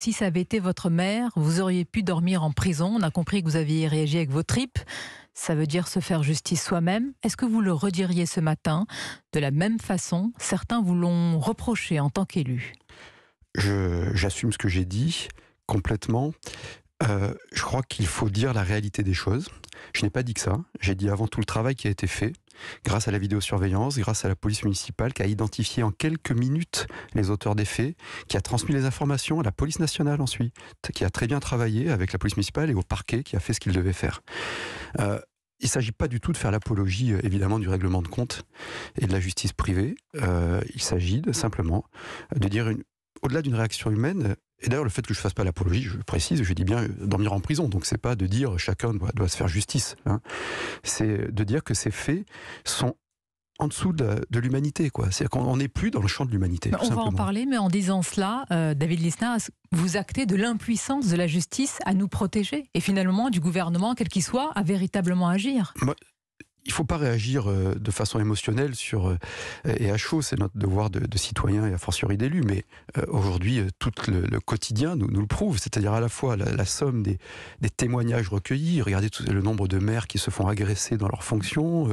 Si ça avait été votre mère, vous auriez pu dormir en prison. On a compris que vous aviez réagi avec vos tripes. Ça veut dire se faire justice soi-même. Est-ce que vous le rediriez ce matin De la même façon, certains vous l'ont reproché en tant qu'élu. J'assume ce que j'ai dit complètement. Euh, je crois qu'il faut dire la réalité des choses. Je n'ai pas dit que ça. J'ai dit avant tout le travail qui a été fait, grâce à la vidéosurveillance, grâce à la police municipale qui a identifié en quelques minutes les auteurs des faits, qui a transmis les informations à la police nationale ensuite, qui a très bien travaillé avec la police municipale et au parquet qui a fait ce qu'il devait faire. Euh, il ne s'agit pas du tout de faire l'apologie, euh, évidemment, du règlement de compte et de la justice privée. il s'agit simplement de dire, au-delà d'une réaction humaine, et d'ailleurs, le fait que je ne fasse pas l'apologie, je précise, je dis bien euh, dormir en prison. Donc, c'est pas de dire chacun doit, se faire justice. Hein. C'est de dire que ces faits sont en dessous de, l'humanité, quoi. C'est-à-dire qu'on n'est plus dans le champ de l'humanité. On va en parler, mais en disant cela, euh, David Lisna, vous actez de l'impuissance de la justice à nous protéger et finalement du gouvernement, quel qu'il soit, à véritablement agir il faut pas réagir euh, de façon émotionnelle sur euh, et à chaud, c'est notre devoir de, de citoyen et a fortiori d'élus, Mais euh, aujourd'hui, tout le, quotidien nous, nous, le prouve, c'est-à-dire à la fois la, somme des, témoignages recueillis. Regardez tout, le nombre de maires qui se font agresser dans leurs fonctions,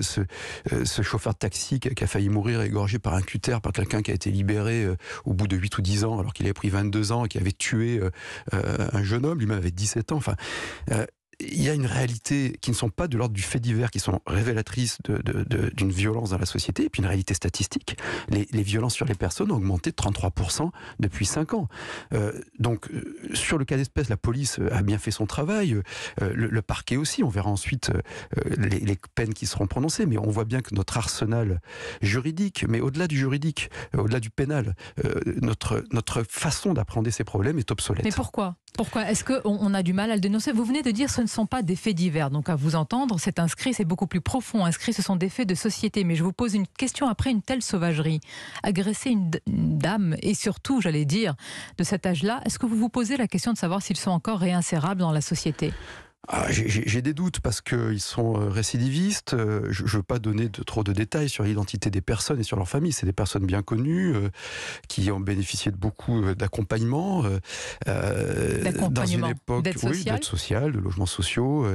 ce, chauffeur de taxi qui a, failli mourir égorgé par un cutter, par quelqu'un qui a été libéré au bout de 8 ou 10 ans alors qu'il avait pris 22 ans et qui avait tué un jeune homme, lui-même avait 17 ans. Enfin, il y a une réalité qui ne sont pas de l'ordre du fait divers, qui sont révélatrices d'une violence dans la société, et puis une réalité statistique. Les, les violences sur les personnes ont augmenté de 33% depuis 5 ans. Euh, donc, euh, sur le cas d'espèce, la police euh, a bien fait son travail, le, parquet aussi, on verra ensuite les, peines qui seront prononcées, mais on voit bien que notre arsenal juridique, mais au-delà du juridique, au-delà du pénal, notre, notre façon d'appréhender ces problèmes est obsolète. Mais pourquoi Pourquoi est-ce qu'on on a du mal à le dénoncer Vous venez de dire ce ne sont pas des faits divers. Donc à vous entendre, c'est inscrit, c'est beaucoup plus profond. Inscrit, ce sont des faits de société. Mais je vous pose une question après une telle sauvagerie. Agresser une dame, et surtout, j'allais dire, de cet âge-là, est-ce que vous vous posez la question de savoir s'ils sont encore réinsérables dans la société ah, j'ai des doutes parce qu'ils sont euh, récidivistes. Euh, je ne veux pas donner de, trop de détails sur l'identité des personnes et sur leur famille. C'est des personnes bien connues euh, qui ont bénéficié de beaucoup d'accompagnement euh, dans une époque d'aide sociale. de logements sociaux,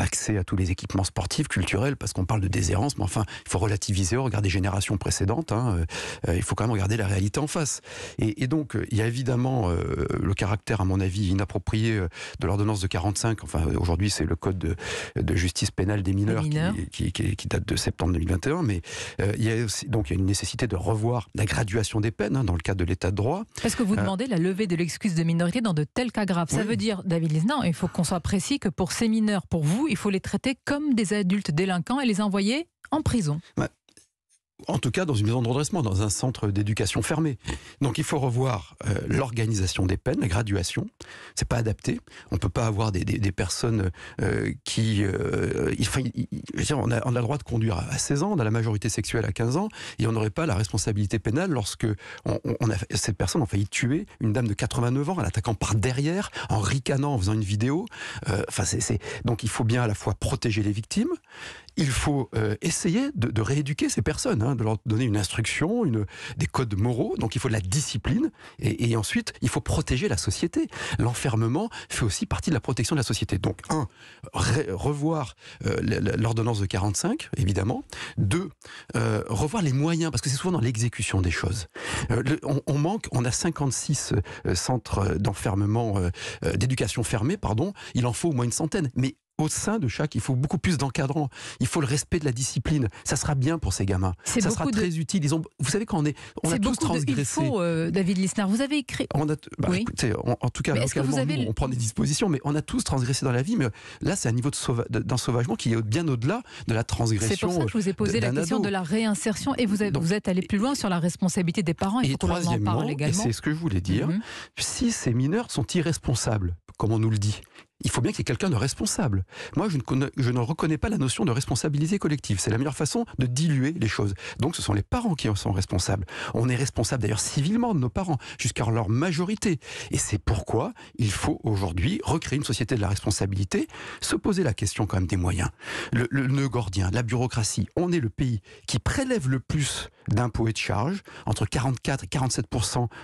accès à tous les équipements sportifs, culturels, parce qu'on parle de déshérence, mais enfin, il faut relativiser, regarde les générations précédentes. Hein, il faut quand même regarder la réalité en face. Et, et donc, il y a évidemment le caractère, à mon avis, inapproprié de l'ordonnance de 40 enfin aujourd'hui c'est le code de, justice pénale des mineurs, Qui, date de septembre 2021, mais euh, il y a donc il a une nécessité de revoir la graduation des peines hein, dans le cadre de l'état de droit. Est-ce que vous euh, demandez la levée de l'excuse de minorité dans de tels cas graves. Ça veut dire, David Lisnan, il faut qu'on soit précis que pour ces mineurs, pour vous, il faut les traiter comme des adultes délinquants et les envoyer en prison en tout cas dans une maison de redressement, dans un centre d'éducation fermé. Donc il faut revoir euh, l'organisation des peines, la graduation. C'est pas adapté. On peut pas avoir des, personnes euh, qui. Euh, il, on, a, on, le droit de conduire à 16 ans, on a la majorité sexuelle à 15 ans, et on n'aurait pas la responsabilité pénale lorsque on, on a, cette failli tuer une dame de 89 ans en l'attaquant par derrière, en ricanant, en faisant une vidéo. Enfin, c'est donc il faut bien à la fois protéger les victimes il faut euh, essayer de, rééduquer ces personnes, hein, de leur donner une instruction, des codes moraux. Donc il faut de la discipline. Et, ensuite, il faut protéger la société. L'enfermement fait aussi partie de la protection de la société. Donc, un, revoir euh, l'ordonnance de 45, évidemment. Deux, euh, revoir les moyens, parce que c'est souvent dans l'exécution des choses. on, on, manque, on a 56 centres d'enfermement, d'éducation fermée, pardon. Il en faut au moins une centaine. Mais au sein de chaque, il faut beaucoup plus d'encadrants. Il faut le respect de la discipline. Ça sera bien pour ces gamins. Ça sera très utile. Ils vous savez quand on est, on a tous transgressé. De... Il faut, euh, David Lisnard, vous avez écrit. On bah, en tout cas, on prend des dispositions, mais on a tous transgressé dans la vie. Mais là, c'est un niveau d'ensauvagement qui est bien au-delà de la transgression. C'est pour ça que je vous ai posé la question de la réinsertion et vous, êtes allé plus loin sur la responsabilité des parents. Il et troisièmement, c'est ce que je voulais dire, mhm. si ces mineurs sont irresponsables, comme on nous le dit, il faut bien qu'il y ait quelqu'un de responsable. Moi, je ne, je ne reconnais pas la notion de responsabilité collective. C'est la meilleure façon de diluer les choses. Donc, ce sont les parents qui en sont responsables. On est responsable d'ailleurs civilement de nos parents, jusqu'à leur majorité. Et c'est pourquoi il faut aujourd'hui recréer une société de la responsabilité, se poser la question quand même des moyens. Le, le nœud gordien, la bureaucratie, on est le pays qui prélève le plus d'impôts et de charges, entre 44 et 47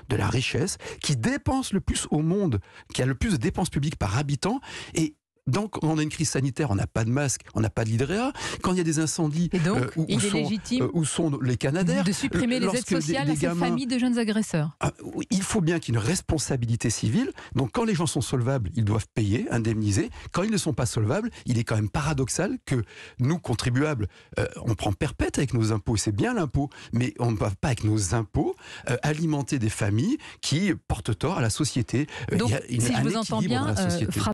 de la richesse, qui dépense le plus au monde, qui a le plus de dépenses publiques par habitant, et donc, on a une crise sanitaire, on n'a pas de masque, on n'a pas de l'IDREA. Quand il y a des incendies, et donc, euh, où, il est sont, légitime euh, où, sont, les Canadaires De supprimer les aides sociales à ces familles de jeunes agresseurs. Ah, il faut bien qu'il y ait une responsabilité civile. Donc, quand les gens sont solvables, ils doivent payer, indemniser. Quand ils ne sont pas solvables, il est quand même paradoxal que nous, contribuables, euh, on prend perpète avec nos impôts. C'est bien l'impôt, mais on ne peut pas, avec nos impôts, alimenter des familles qui portent tort à la société. Donc, il si je vous entends bien,